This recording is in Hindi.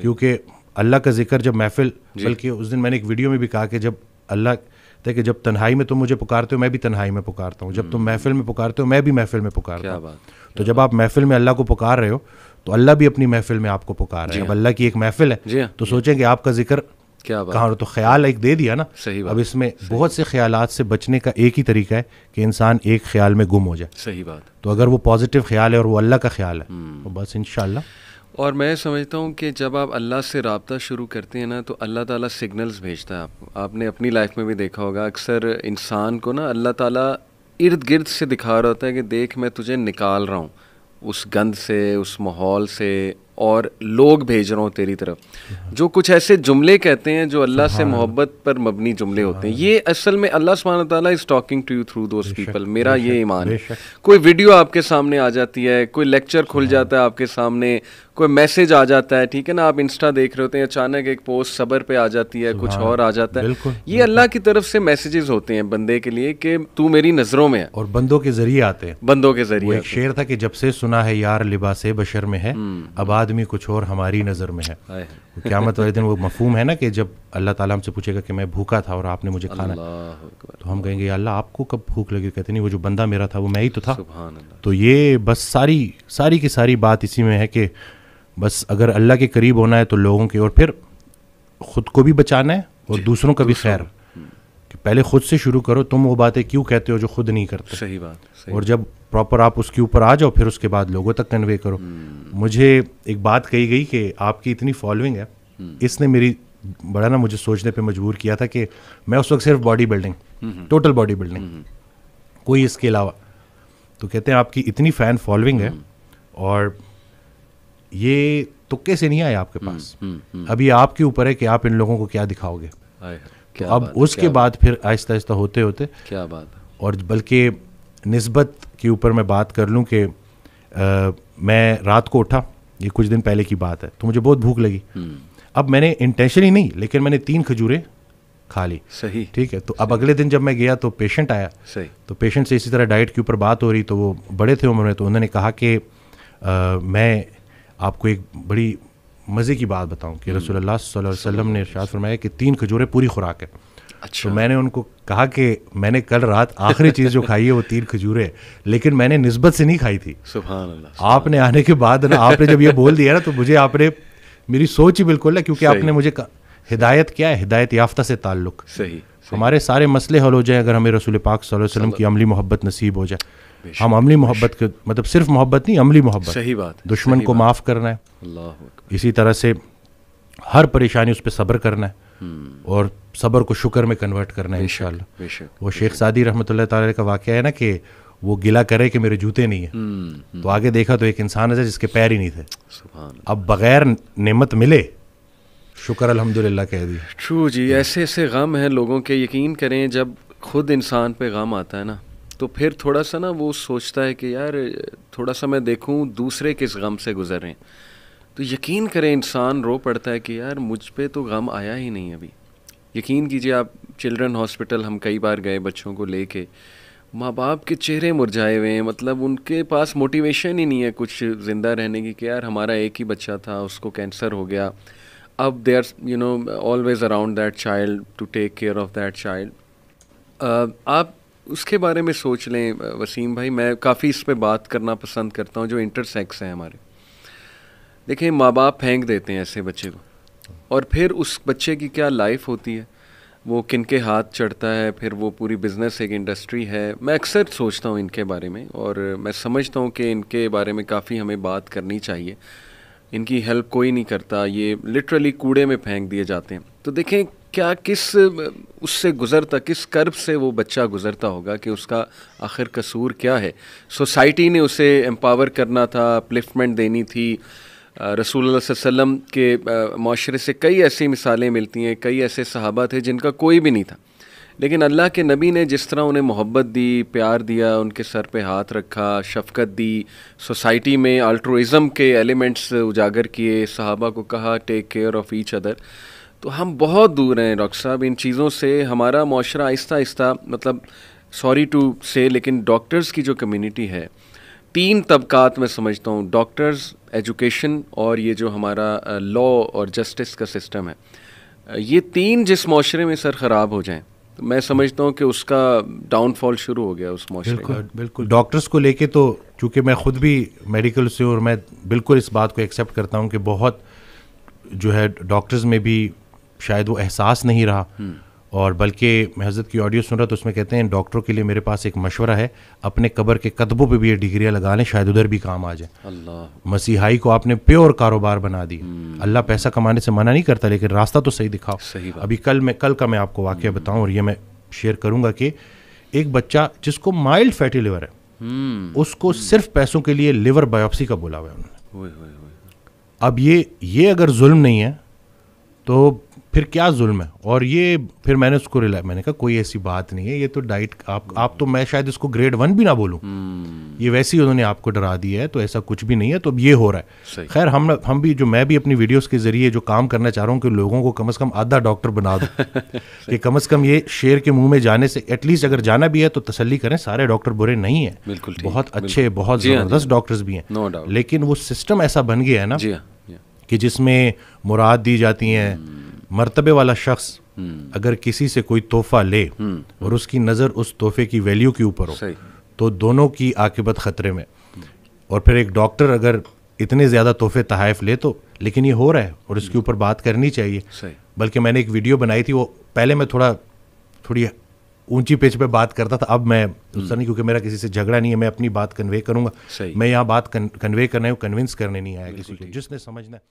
क्योंकि अल्लाह का जिक्र जब महफिल बल्कि उस दिन मैंने एक वीडियो में भी कहा कि जब अल्लाह कि जब तन्हाई में तुम मुझे पुकारते हो मैं भी तन्हाई में पुकारता हूँ जब तुम हम्म। महफिल में पुकारते हो मैं भी महफिल में पुकारता हूँ तो जब आप महफिल में अल्लाह को पुकार रहे हो तो अल्लाह भी अपनी महफिल में आपको पुकार रहे हैं अब हाँ। अल्लाह की एक महफिल है हाँ। तो सोचें कि आपका जिक्र क्या कहा तो ख्याल एक दे दिया ना सही बात अब इसमें बहुत से ख्याल से बचने का एक ही तरीका है कि इंसान एक ख्याल में गुम हो जाए सही बात तो अगर वो पॉजिटिव ख्याल है और वो अल्लाह का ख्याल है हम्म। तो बस इनशाला और मैं समझता हूँ कि जब आप अल्लाह से रबता शुरू करते हैं ना तो अल्लाह ताला सिग्नल्स भेजता है आपको आपने अपनी लाइफ में भी देखा होगा अक्सर इंसान को ना अल्लाह ताला इर्द गिर्द से दिखा रहा होता है कि देख मैं तुझे निकाल रहा हूँ उस गंद से उस माहौल से और लोग भेज रहा हूँ तेरी तरफ जो कुछ ऐसे जुमले कहते हैं जो अल्लाह से मोहब्बत पर मबनी जुमले होते हैं ये असल में अल्लाह सुबहान ताला is talking to you through those people मेरा ये ईमान है कोई वीडियो आपके सामने आ जाती है कोई लेक्चर खुल हाँ। जाता है आपके सामने कोई मैसेज आ जाता है ठीक है ना आप इंस्टा देख रहे होते हैं अचानक एक पोस्ट सबर पे आ जाती है कुछ और आ जाता है ये अल्लाह की तरफ से मैसेजेस होते हैं बंदे के लिए कि तू मेरी नजरों में है और बंदों के जरिए आते हैं बंदों के जरिए एक शेर था कि जब से सुना है यार लिबास बशर में है हम्म। अब आदमी कुछ और हमारी नजर में है क्यामत वाले दिन वो मफहूम है ना कि जब अल्लाह ताला हमसे पूछेगा कि मैं भूखा था और आपने मुझे खाना तो हम कहेंगे अल्लाह आपको कब भूख लगी कहते नहीं वो जो बंदा मेरा था वो मैं ही तो था तो ये बस सारी सारी की सारी बात इसी में है कि बस अगर अल्लाह के करीब होना है तो लोगों के और फिर ख़ुद को भी बचाना है और दूसरों का भी खैर कि पहले ख़ुद से शुरू करो तुम वो बातें क्यों कहते हो जो खुद नहीं करते सही बात सही और जब प्रॉपर आप उसके ऊपर आ जाओ फिर उसके बाद लोगों तक कन्वे करो हम्म। मुझे एक बात कही गई कि आपकी इतनी फॉलोइंग है हम्म। इसने मेरी बड़ा ना मुझे सोचने पर मजबूर किया था कि मैं उस वक्त सिर्फ body building total body building कोई इसके अलावा तो कहते हैं आपकी इतनी फ़ैन फॉलोइंग है हम्म। और ये तुक्के से नहीं आए आपके हम्म, पास हम्म, हम्म। अभी आपके ऊपर है कि आप इन लोगों को क्या दिखाओगे क्या अब उसके बाद फिर आहिस्ता आहिस्ता होते होते क्या बात और बल्कि नस्बत के ऊपर मैं बात कर लूँ कि मैं रात को उठा ये कुछ दिन पहले की बात है तो मुझे बहुत भूख लगी अब मैंने इंटेंशन ही नहीं लेकिन मैंने तीन खजूरें खा ली सही ठीक है तो अब अगले दिन जब मैं गया तो पेशेंट आया सही तो पेशेंट से इसी तरह डाइट के ऊपर बात हो रही तो वो बड़े थे उम्र में तो उन्होंने कहा कि मैं आपको एक बड़ी मज़े की बात बताऊं कि रसोल्ला वसल्लम ने इरशाद फरमाया कि तीन खजूरें पूरी खुराक है अच्छा तो मैंने उनको कहा कि मैंने कल रात आखिरी चीज़ जो खाई है वो तीन खजूरें लेकिन मैंने नस्बत से नहीं खाई थी सुबह आपने आने के बाद ना आपने जब ये बोल दिया ना तो मुझे आपने मेरी सोच ही बिल्कुल है क्योंकि आपने मुझे हिदायत क्या है हिदायत याफ्ता से ताल्लुक़ सही हमारे सारे मसले हल हो जाए अगर हमें रसूल पाक वसल्लम की अमली मोहब्बत नसीब हो जाए हम अमली मोहब्बत के मतलब सिर्फ मोहब्बत नहीं अमली मोहब्बत सही बात दुश्मन सही को माफ़ करना है अल्लाह इसी तरह से हर परेशानी उस पर सब्र करना है हम्म। और सब्र को शुक्र में कन्वर्ट करना है इंशाल्लाह वो शेख सादी रहमत का वाक़ है ना कि वो गिला करे कि मेरे जूते नहीं है हम्म, हम्म। तो आगे देखा तो एक इंसान है जिसके पैर ही नहीं थे अब बगैर नेमत मिले शुक्र अल्हम्दुलिल्लाह कह दिया ट्रू जी ऐसे ऐसे गम हैं लोगों के यकीन करें जब खुद इंसान पे गम आता है ना तो फिर थोड़ा सा ना वो सोचता है कि यार थोड़ा सा मैं देखूँ दूसरे किस गम से गुजरें तो यकीन करें इंसान रो पड़ता है कि यार मुझ पर तो गम आया ही नहीं अभी यकीन कीजिए आप चिल्ड्रन हॉस्पिटल हम कई बार गए बच्चों को ले कर माँ बाप के चेहरे मुरझाए हुए हैं मतलब उनके पास मोटिवेशन ही नहीं है कुछ ज़िंदा रहने की कि यार हमारा एक ही बच्चा था उसको कैंसर हो गया अब they are you know always around that child to take care of that child आप उसके बारे में सोच लें वसीम भाई मैं काफ़ी इस पर बात करना पसंद करता हूँ जो इंटरसेक्स हैं हमारे देखें माँ बाप फेंक देते हैं ऐसे बच्चे को और फिर उस बच्चे की क्या लाइफ होती है वो किन के हाथ चढ़ता है फिर वो पूरी बिज़नेस एक इंडस्ट्री है मैं अक्सर सोचता हूँ इनके बारे में और मैं समझता हूँ कि इनके बारे में काफ़ी हमें बात करनी चाहिए इनकी हेल्प कोई नहीं करता ये लिटरली कूड़े में फेंक दिए जाते हैं तो देखें क्या किस उससे गुज़रता किस कर्ब से वो बच्चा गुज़रता होगा कि उसका आखिर कसूर क्या है सोसाइटी ने उसे एम्पावर करना था अपलिफ्टमेंट देनी थी रसूल वसम के माशरे से कई ऐसी मिसालें मिलती हैं कई ऐसे सहाबा थे जिनका कोई भी नहीं था लेकिन अल्लाह के नबी ने जिस तरह उन्हें मोहब्बत दी प्यार दिया उनके सर पे हाथ रखा शफकत दी सोसाइटी में अल्ट्रोइज़म के एलिमेंट्स उजागर किए सहाबा को कहा take care of each other तो हम बहुत दूर हैं डॉक्टर साहब इन चीज़ों से हमारा माशरा आहिस्ता आहिस्ता मतलब सॉरी टू से लेकिन डॉक्टर्स की जो कम्युनिटी है तीन तबकात मैं समझता हूँ डॉक्टर्स एजुकेशन और ये जो हमारा लॉ और जस्टिस का सिस्टम है ये तीन जिस माशरे में सर ख़राब हो जाएं तो मैं समझता हूँ कि उसका डाउनफॉल शुरू हो गया उस माशरे बिल्कुल बिल्कुल डॉक्टर्स को लेके तो चूँकि मैं ख़ुद भी मेडिकल से और मैं बिल्कुल इस बात को एक्सेप्ट करता हूँ कि बहुत जो है डॉक्टर्स में भी शायद वो एहसास नहीं रहा हम्म। और बल्कि मैं हजरत की ऑडियो सुन रहा तो उसमें कहते हैं डॉक्टरों के लिए मेरे पास एक मशवरा है अपने कबर के कदबों पे भी ये डिग्रियाँ लगा लें शायद उधर भी काम आ जाए मसीहाई को आपने प्योर कारोबार बना दिया हम्म। अल्लाह पैसा कमाने से मना नहीं करता लेकिन रास्ता तो सही दिखाओ सही अभी कल मैं कल का मैं आपको वाक्य हम्म। बताऊँ और ये मैं शेयर करूँगा कि एक बच्चा जिसको माइल्ड फैटी लिवर है उसको सिर्फ पैसों के लिए लिवर बायोप्सी का बोला हुआ है उन्होंने अब ये ये अगर जुल्म नहीं है तो फिर क्या जुल्म है और ये फिर मैंने उसको रिला मैंने कहा कोई ऐसी बात नहीं है ये तो डाइट आप आप तो मैं शायद इसको ग्रेड वन भी ना बोलूँ हम्म। ये वैसे ही उन्होंने आपको डरा दिया है तो ऐसा कुछ भी नहीं है तो अब ये हो रहा है खैर हम हम भी जो मैं भी अपनी वीडियोस के जरिए जो काम करना चाह रहा हूँ कि लोगों को कम अज़ कम आधा डॉक्टर बना दो कि कम अज़ कम ये शेर के मुँह में जाने से एटलीस्ट अगर जाना भी है तो तसली करें सारे डॉक्टर बुरे नहीं है बिल्कुल बहुत अच्छे बहुत ज़बरदस्त डॉक्टर्स भी हैं लेकिन वो सिस्टम ऐसा बन गया है ना हाँ, हाँ। कि जिसमें मुराद दी जाती हैं हम्म। मर्तबे वाला शख्स हम्म। अगर किसी से कोई तोहफा ले हम्म। और उसकी नज़र उस तोहफे की वैल्यू के ऊपर हो तो दोनों की आकबत ख़तरे में और फिर एक डॉक्टर अगर इतने ज़्यादा तोहफे तहफ़ ले तो लेकिन ये हो रहा है और इसके हम्म। ऊपर बात करनी चाहिए बल्कि मैंने एक वीडियो बनाई थी वो पहले मैं थोड़ा थोड़ी ऊंची पिच पे बात करता था अब मैं उसका नहीं क्योंकि मेरा किसी से झगड़ा नहीं है मैं अपनी बात कन्वे करूंगा मैं यहाँ बात कन्वे करने कन्विंस करने नहीं आया किसी को जिसने समझना